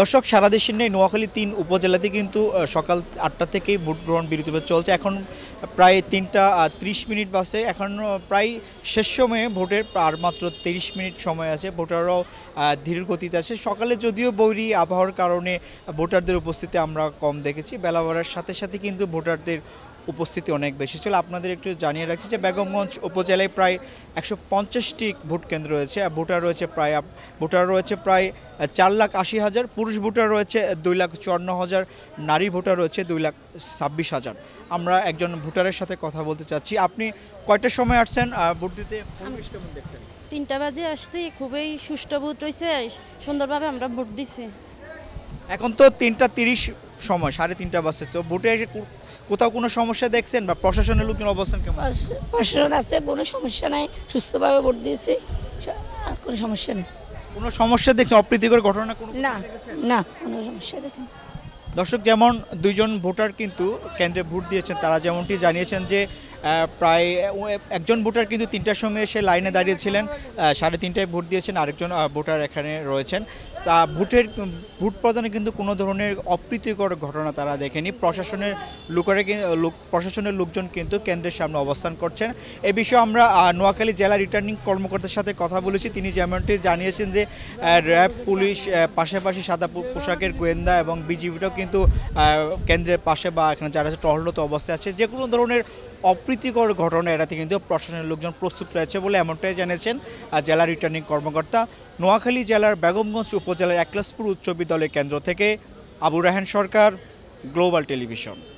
দর্শক সারা দেশের নেই নোয়াখালী তিন উপজেলাতে কিন্তু সকাল আটটা থেকেই ভোট গ্রহণ বিরতি চলছে এখন প্রায় তিনটা ৩০ মিনিট বাসে এখন প্রায় শেষ সময়ে ভোটের আর মাত্র তিরিশ মিনিট সময় আছে ভোটাররাও ধীর গতিতে আছে সকালে যদিও বৈরি আবহাওয়ার কারণে ভোটারদের উপস্থিতি আমরা কম দেখেছি বেলা বাড়ার সাথে সাথে কিন্তু ভোটারদের উপস্থিতি অনেক বেশি ছিল আপনাদের একটু জানিয়ে রাখছি যে বেগমগঞ্জ উপজেলায় প্রায় একশো পঞ্চাশটি ভোট কেন্দ্র রয়েছে ভোটার রয়েছে প্রায় ভোটার রয়েছে প্রায় চার লাখ আশি হাজার পুরুষ ভোটার রয়েছে দুই লাখ চুয়ান্ন হাজার নারী ভোটার রয়েছে দুই লাখ ছাব্বিশ হাজার আমরা একজন ভোটারের সাথে কথা বলতে চাচ্ছি আপনি কয়টার সময় আসছেন ভোট দিতে দেখছেন তিনটা বাজে আসছি খুবই সুষ্ঠু ভোট হয়েছে সুন্দরভাবে আমরা ভোট দিছি এখন তো তিনটা তিরিশ সময় সাড়ে তিনটা বাজছে তো ভোটে কোথাও কোনো সমস্যা দেখছেন বা প্রশাসনের লোকের অবস্থান কেমন প্রশাসন আছে কোনো সমস্যা নাই সুস্থভাবে ভোট দিয়েছি কোনো সমস্যা নেই কোনো সমস্যা দেখছেন অপ্রীতিকর ঘটনা কোনো না না কোনো সমস্যা দেখেন দর্শক যেমন দুইজন ভোটার কিন্তু কেন্দ্রে ভোট দিয়েছেন তারা যেমনটি জানিয়েছেন যে প্রায় একজন ভোটার কিন্তু তিনটার সময় এসে লাইনে দাঁড়িয়েছিলেন সাড়ে তিনটায় ভোট দিয়েছেন আরেকজন ভোটার এখানে রয়েছেন তা ভোটের ভোট প্রদানে কিন্তু কোনো ধরনের অপ্রীতিকর ঘটনা তারা দেখেনি প্রশাসনের লোকেরা প্রশাসনের লোকজন কিন্তু কেন্দ্রের সামনে অবস্থান করছেন এ বিষয়ে আমরা নোয়াখালী জেলা রিটার্নিং কর্মকর্তার সাথে কথা বলেছি তিনি যেমনটি জানিয়েছেন যে র্যাব পুলিশ পাশাপাশি সাদা পোশাকের গোয়েন্দা এবং বিজিবিটাও কিন্তু কেন্দ্রের পাশে বা এখানে যারা টহলত অবস্থায় আছে যে কোনো ধরনের অপ্রীতি অপ্রীতিকর ঘটনা এড়াতে কিন্তু প্রশাসনের লোকজন প্রস্তুত রয়েছে বলে এমনটাই জানিয়েছেন জেলা রিটার্নিং কর্মকর্তা নোয়াখালী জেলার বেগমগঞ্জ উপজেলার একলাসপুর উচ্চ বিদ্যালয় কেন্দ্র থেকে আবু রাহেন সরকার গ্লোবাল টেলিভিশন